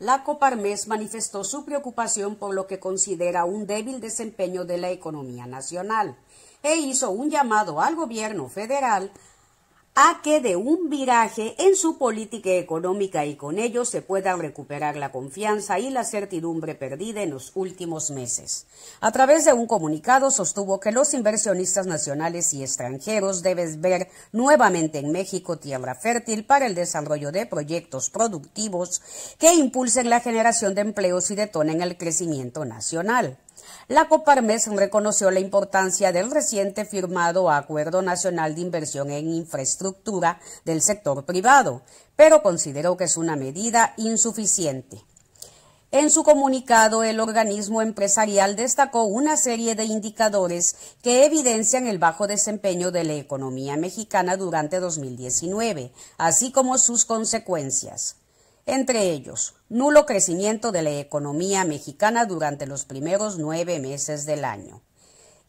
La COPARMES manifestó su preocupación por lo que considera un débil desempeño de la economía nacional e hizo un llamado al gobierno federal a que de un viraje en su política económica y con ello se pueda recuperar la confianza y la certidumbre perdida en los últimos meses. A través de un comunicado sostuvo que los inversionistas nacionales y extranjeros deben ver nuevamente en México tierra fértil para el desarrollo de proyectos productivos que impulsen la generación de empleos y detonen el crecimiento nacional. La Coparmex reconoció la importancia del reciente firmado Acuerdo Nacional de Inversión en Infraestructura del sector privado, pero consideró que es una medida insuficiente. En su comunicado, el organismo empresarial destacó una serie de indicadores que evidencian el bajo desempeño de la economía mexicana durante 2019, así como sus consecuencias entre ellos nulo crecimiento de la economía mexicana durante los primeros nueve meses del año,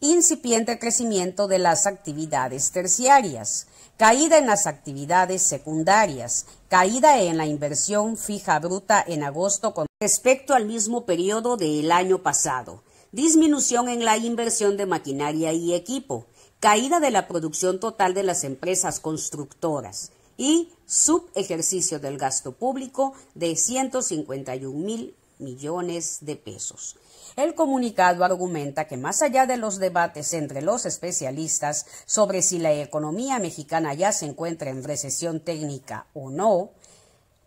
incipiente crecimiento de las actividades terciarias, caída en las actividades secundarias, caída en la inversión fija bruta en agosto con respecto al mismo periodo del año pasado, disminución en la inversión de maquinaria y equipo, caída de la producción total de las empresas constructoras, y subejercicio del gasto público de 151 mil millones de pesos. El comunicado argumenta que más allá de los debates entre los especialistas sobre si la economía mexicana ya se encuentra en recesión técnica o no,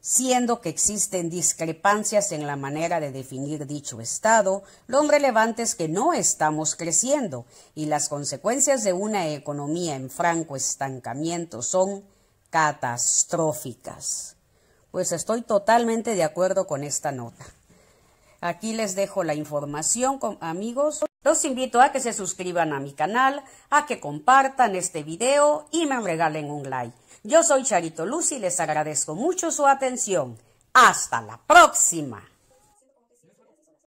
siendo que existen discrepancias en la manera de definir dicho estado, lo relevante es que no estamos creciendo y las consecuencias de una economía en franco estancamiento son catastróficas. Pues estoy totalmente de acuerdo con esta nota. Aquí les dejo la información, amigos. Los invito a que se suscriban a mi canal, a que compartan este video y me regalen un like. Yo soy Charito Luz y les agradezco mucho su atención. Hasta la próxima.